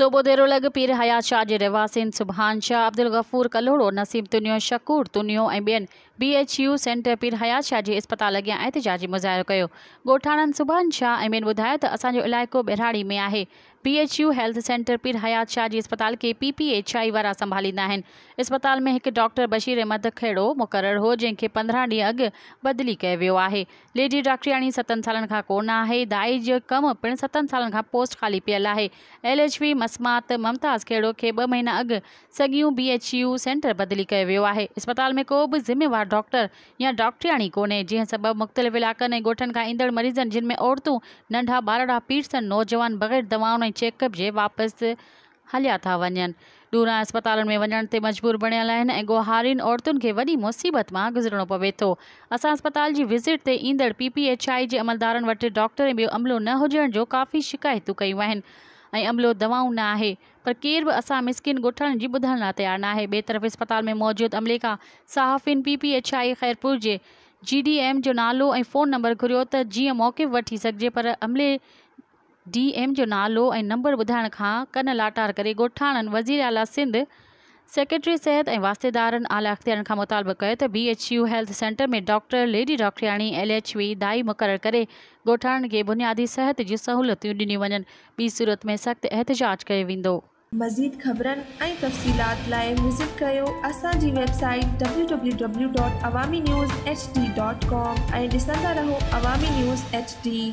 लग पीर हयात शाह रहवासिन सुबहान शाह अब्दुल गफ़ूर कलोड़ो नसीम तुनियो शकूर तुनियो ए बेन B H U centre Pir Hayat Shah के अस्पताल अगैं एहतजाजी मुजाहरों गोठान सुबहान शाह ए बेन बुधा तो असो इलाको ॿहिराड़ी में है पीएचयू हेल्थ सेंटर पीर हयात शाहजी अस्पताल के पी पी एच आई वारा संभालींदा आहिनि में हिकु डॉक्टर बशीर अहमद खेड़ो मुक़ररु हो जंहिंखे पंद्रहं ॾींहं अॻु बदली कयो वियो आहे लेडी डॉक्टरयाणी सतनि सालनि खां कोन आहे दाई जो कमु पिणु सतनि सालनि खां पोस्ट ख़ाली पियल आहे एल एच वी मसमात ममताज़ खेड़ो खे ॿ महीना अॻु सॻियूं बी एच यू सेंटर बदली कयो वियो आहे में को बि ज़िमेवार डॉक्टर या डॉक्टरयाणी कोन्हे जैसे सबबु मुख़्तलिफ़ इलाइक़नि ऐं ॻोठनि खां ईंदड़ मरीज़नि जिन में औरतूं नंढा ॿार पीड़सन नौजवान बग़ैर दवाउनि चेकअप जे वापसि हलिया था वञनि ॾूरां अस्पतालुनि में वञण ते मजबूर बणियल आहिनि ऐं गोहारीनि औरतुनि खे वॾी मुसीबत मां गुज़रणो पवे थो असां अस्पताल जी विज़िट ते ईंदड़ पी पी एच आई जे अमलदारनि वटि डॉक्टर ऐं ॿियो अमलो न हुजण जो काफ़ी शिकायतूं कयूं आहिनि ऐं अमलो दवाऊं न आहे पर केर बि असां मिसकिन ॻोठण जी ॿुधण लाइ तयारु न आहे ॿिए तरफ़ अस्पताल में मौजूदु अमले खां सहाफ़िन P P H I Khairpur जे जी डी एम जो नालो ऐं फ़ोन नंबर घुरियो त जीअं मौक़िफ़ वठी सघिजे पर अमले डीएम जो नालो ए नंबर ॿुधाइण का कन लाटार करे गोठान वज़ीर आला सिंध सेक्रेटरी सेहत ए वास्तेदार आला अख्तियार का मुतालबो कर B H U health centre में डॉक्टर लेडी डॉक्टरयाणी एल एच वी दाई मुकर कर गोठान के बुनियादी सेहत जी सहूलत ॾिनियूं वन बी सूरत में सख्त एहतजाज किया वेंदो मज़ीद खबर रहो अवामी न्यूज़ एच डी